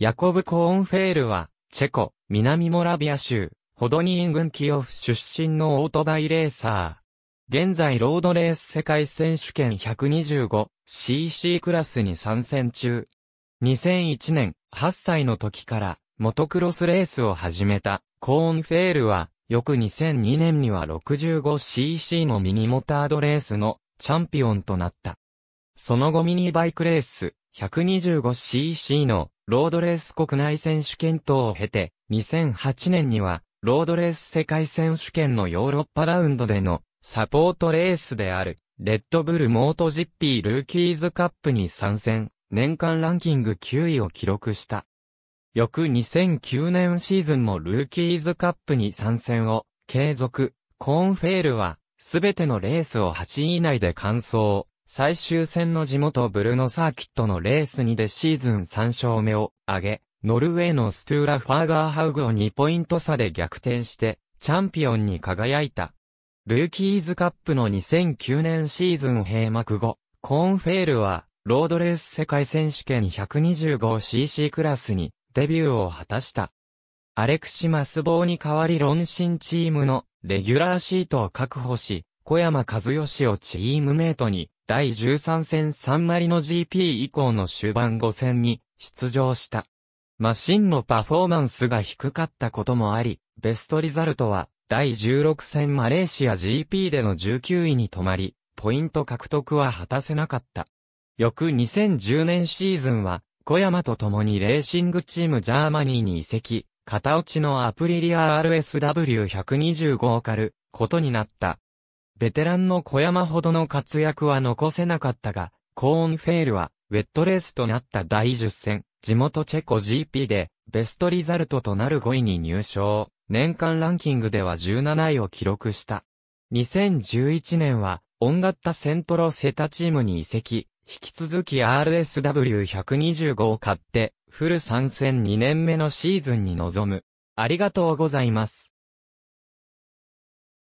ヤコブ・コーンフェールは、チェコ、南モラビア州、ホドニーン軍キオフ出身のオートバイレーサー。現在ロードレース世界選手権 125cc クラスに参戦中。2001年、8歳の時から、モトクロスレースを始めた、コーンフェールは、翌2002年には 65cc のミニモタードレースのチャンピオンとなった。その後ミニバイクレース 125cc のロードレース国内選手権等を経て、2008年には、ロードレース世界選手権のヨーロッパラウンドでのサポートレースである、レッドブルモートジッピールーキーズカップに参戦、年間ランキング9位を記録した。翌2009年シーズンもルーキーズカップに参戦を継続、コーンフェールは、すべてのレースを8位以内で完走。最終戦の地元ブルノサーキットのレースにでシーズン3勝目を挙げ、ノルウェーのストゥーラ・ファーガーハウグを2ポイント差で逆転して、チャンピオンに輝いた。ルーキーズカップの2009年シーズン閉幕後、コーンフェールは、ロードレース世界選手権 125cc クラスにデビューを果たした。アレクシマスボーに代わり論心チームのレギュラーシートを確保し、小山和義をチームメイトに第13戦サンマリ GP 以降の終盤5戦に出場した。マシンのパフォーマンスが低かったこともあり、ベストリザルトは第16戦マレーシア GP での19位に止まり、ポイント獲得は果たせなかった。翌2010年シーズンは、小山と共にレーシングチームジャーマニーに移籍、片落ちのアプリリア RSW125 を狩ることになった。ベテランの小山ほどの活躍は残せなかったが、コーンフェールは、ウェットレースとなった第10戦、地元チェコ GP で、ベストリザルトとなる5位に入賞。年間ランキングでは17位を記録した。2011年は、オンガッタセントロセタチームに移籍、引き続き RSW125 を買って、フル参戦2年目のシーズンに臨む。ありがとうございます。